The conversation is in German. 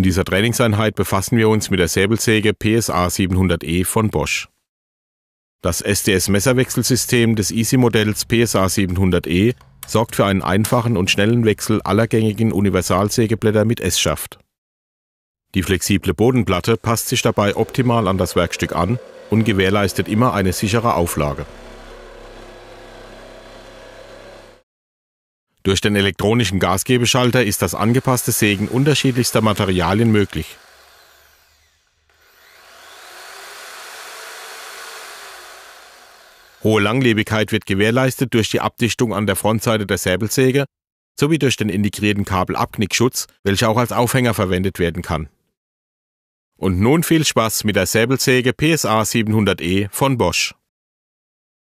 In dieser Trainingseinheit befassen wir uns mit der Säbelsäge PSA 700E von Bosch. Das SDS-Messerwechselsystem des Easy-Modells PSA 700E sorgt für einen einfachen und schnellen Wechsel aller gängigen Universalsägeblätter mit S-Schaft. Die flexible Bodenplatte passt sich dabei optimal an das Werkstück an und gewährleistet immer eine sichere Auflage. Durch den elektronischen Gasgebeschalter ist das angepasste Sägen unterschiedlichster Materialien möglich. Hohe Langlebigkeit wird gewährleistet durch die Abdichtung an der Frontseite der Säbelsäge sowie durch den integrierten Kabelabknickschutz, welcher auch als Aufhänger verwendet werden kann. Und nun viel Spaß mit der Säbelsäge PSA 700E von Bosch.